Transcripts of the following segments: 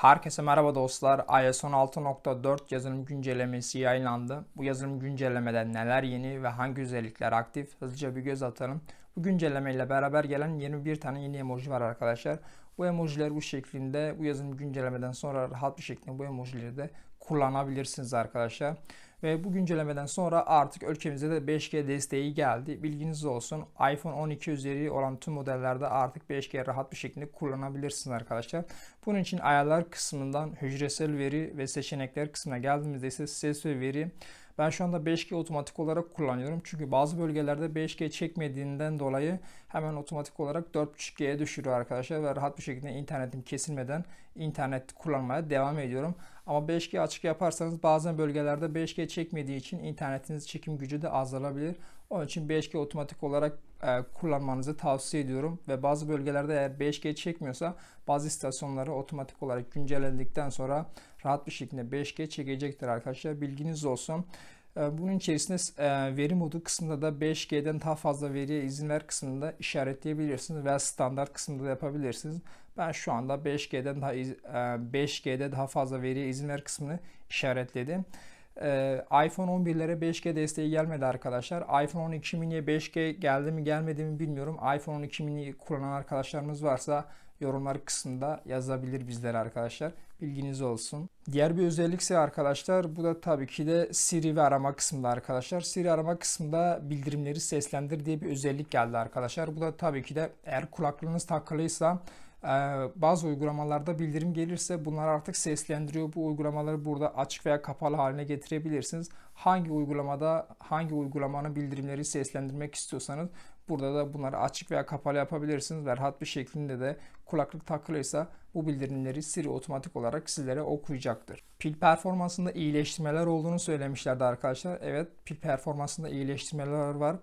Herkese merhaba dostlar. iOS 6.4 yazılım güncellemesi yayınlandı. Bu yazılım güncellemeden neler yeni ve hangi özellikler aktif hızlıca bir göz atalım. Bu güncelleme ile beraber gelen 21 tane yeni emoji var arkadaşlar. Bu emojiler bu şeklinde bu yazılım güncellemeden sonra rahat bir şekilde bu emojileri de kullanabilirsiniz arkadaşlar. Ve bu güncellemeden sonra artık ülkemizde de 5G desteği geldi. Bilginiz olsun iPhone 12 üzeri olan tüm modellerde artık 5G rahat bir şekilde kullanabilirsiniz arkadaşlar. Bunun için ayarlar kısmından hücresel veri ve seçenekler kısmına geldiğimizde ise ses ve veri ben şu anda 5G otomatik olarak kullanıyorum. Çünkü bazı bölgelerde 5G çekmediğinden dolayı hemen otomatik olarak 4.5G'ye düşürüyor arkadaşlar. Ve rahat bir şekilde internetim kesilmeden internet kullanmaya devam ediyorum. Ama 5G açık yaparsanız bazen bölgelerde 5G çekmediği için internetiniz çekim gücü de azalabilir. Onun için 5G otomatik olarak e, kullanmanızı tavsiye ediyorum ve bazı bölgelerde eğer 5G çekmiyorsa bazı istasyonları otomatik olarak güncellendikten sonra rahat bir şekilde 5G çekecektir arkadaşlar. Bilginiz olsun. E, bunun içerisinde e, veri modu kısmında da 5G'den daha fazla veriye izin ver kısmında işaretleyebilirsiniz veya standart kısmında da yapabilirsiniz. Ben şu anda 5G'den daha 5G'de e, daha fazla veriye izin ver kısmını işaretledim. Ee, iPhone 11'lere 5G desteği gelmedi arkadaşlar. iPhone 12 mini'ye 5G geldi mi gelmedi mi bilmiyorum. iPhone 12 mini kullanan arkadaşlarımız varsa yorumlar kısmında yazabilir bizlere arkadaşlar. Bilginiz olsun. Diğer bir özellik ise arkadaşlar bu da tabii ki de Siri ve arama kısmında arkadaşlar. Siri arama kısmında bildirimleri seslendir diye bir özellik geldi arkadaşlar. Bu da tabii ki de eğer kulaklığınız takılıysa ee, bazı uygulamalarda bildirim gelirse bunlar artık seslendiriyor. Bu uygulamaları burada açık veya kapalı haline getirebilirsiniz. Hangi uygulamada hangi uygulamanın bildirimleri seslendirmek istiyorsanız burada da bunları açık veya kapalı yapabilirsiniz. Ve rahat bir şeklinde de kulaklık takılıysa bu bildirimleri Siri otomatik olarak sizlere okuyacaktır. Pil performansında iyileştirmeler olduğunu söylemişlerdi arkadaşlar. Evet pil performansında iyileştirmeler var.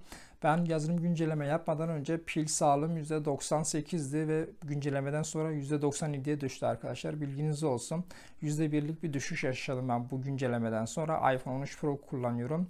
Ben yazılım güncelleme yapmadan önce pil sağlığım %98'di ve güncellemeden sonra %97'ye düştü arkadaşlar. Bilginiz olsun. %1'lik bir düşüş yaşadım ben bu güncellemeden sonra. iPhone 13 Pro kullanıyorum.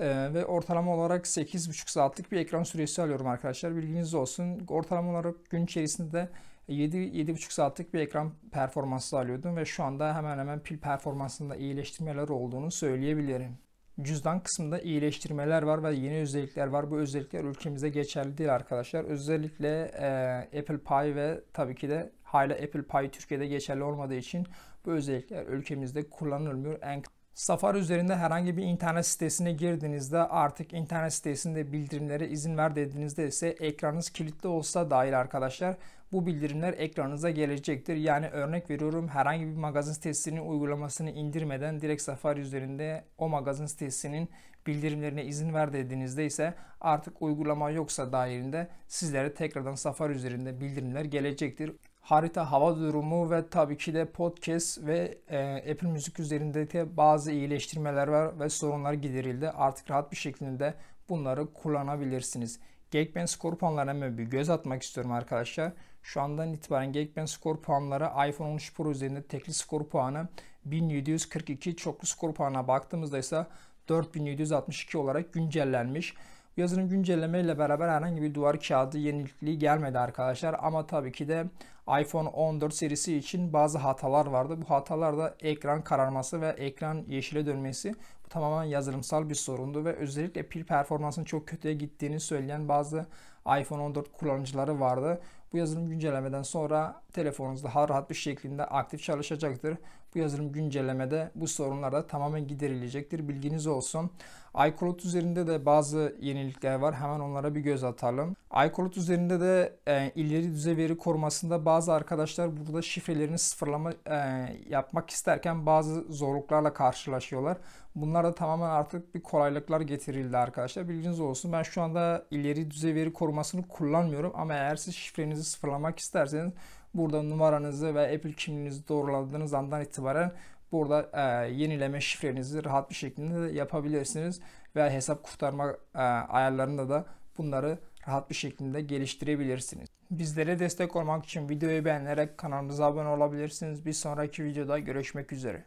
Ee, ve ortalama olarak 8,5 saatlik bir ekran süresi alıyorum arkadaşlar. Bilginiz olsun. Ortalama olarak gün içerisinde 7-7,5 saatlik bir ekran performansı alıyordum ve şu anda hemen hemen pil performansında iyileştirmeler olduğunu söyleyebilirim cüzdan kısmında iyileştirmeler var ve yeni özellikler var. Bu özellikler ülkemize geçerli değil arkadaşlar. Özellikle e, Apple Pay ve tabii ki de hala Apple Pay Türkiye'de geçerli olmadığı için bu özellikler ülkemizde kullanılmıyor. En Safari üzerinde herhangi bir internet sitesine girdiğinizde artık internet sitesinde bildirimlere izin ver dediğinizde ise ekranınız kilitli olsa dahil arkadaşlar bu bildirimler ekranınıza gelecektir. Yani örnek veriyorum herhangi bir magazin sitesinin uygulamasını indirmeden direkt Safari üzerinde o magazin sitesinin bildirimlerine izin ver dediğinizde ise artık uygulama yoksa dahilinde sizlere tekrardan Safari üzerinde bildirimler gelecektir harita, hava durumu ve tabii ki de podcast ve e, Apple Müzik üzerindeki bazı iyileştirmeler var ve sorunlar giderildi. Artık rahat bir şekilde bunları kullanabilirsiniz. Geekbench skor puanlarına bir göz atmak istiyorum arkadaşlar. Şu andan itibaren Geekbench skor puanları iPhone 13 Pro üzerinde tekli skor puanı 1742, çoklu skor puanına baktığımızda ise 4762 olarak güncellenmiş. Bu yazılım güncelleme ile beraber herhangi bir duvar kağıdı yenilikliği gelmedi arkadaşlar ama tabii ki de iPhone 14 serisi için bazı hatalar vardı. Bu hatalar da ekran kararması ve ekran yeşile dönmesi tamamen yazılımsal bir sorundu ve özellikle pil performansının çok kötüye gittiğini söyleyen bazı iPhone 14 kullanıcıları vardı. Bu yazılım güncellemeden sonra telefonunuz daha rahat bir şekilde aktif çalışacaktır. Bu yazılım güncellemede bu sorunlar da tamamen giderilecektir. Bilginiz olsun. iCloud üzerinde de bazı yenilikler var. Hemen onlara bir göz atalım. iCloud üzerinde de e, ileri düzey veri korumasında bazı arkadaşlar burada şifrelerini sıfırlama e, yapmak isterken bazı zorluklarla karşılaşıyorlar. Bunlar Onlara da tamamen artık bir kolaylıklar getirildi arkadaşlar. Bilginiz olsun. Ben şu anda ileri düzey veri korumasını kullanmıyorum. Ama eğer siz şifrenizi sıfırlamak isterseniz burada numaranızı ve Apple kimliğinizi doğruladığınız andan itibaren burada e, yenileme şifrenizi rahat bir şekilde yapabilirsiniz. Ve hesap kurtarma e, ayarlarında da bunları rahat bir şekilde geliştirebilirsiniz. Bizlere destek olmak için videoyu beğenerek kanalımıza abone olabilirsiniz. Bir sonraki videoda görüşmek üzere.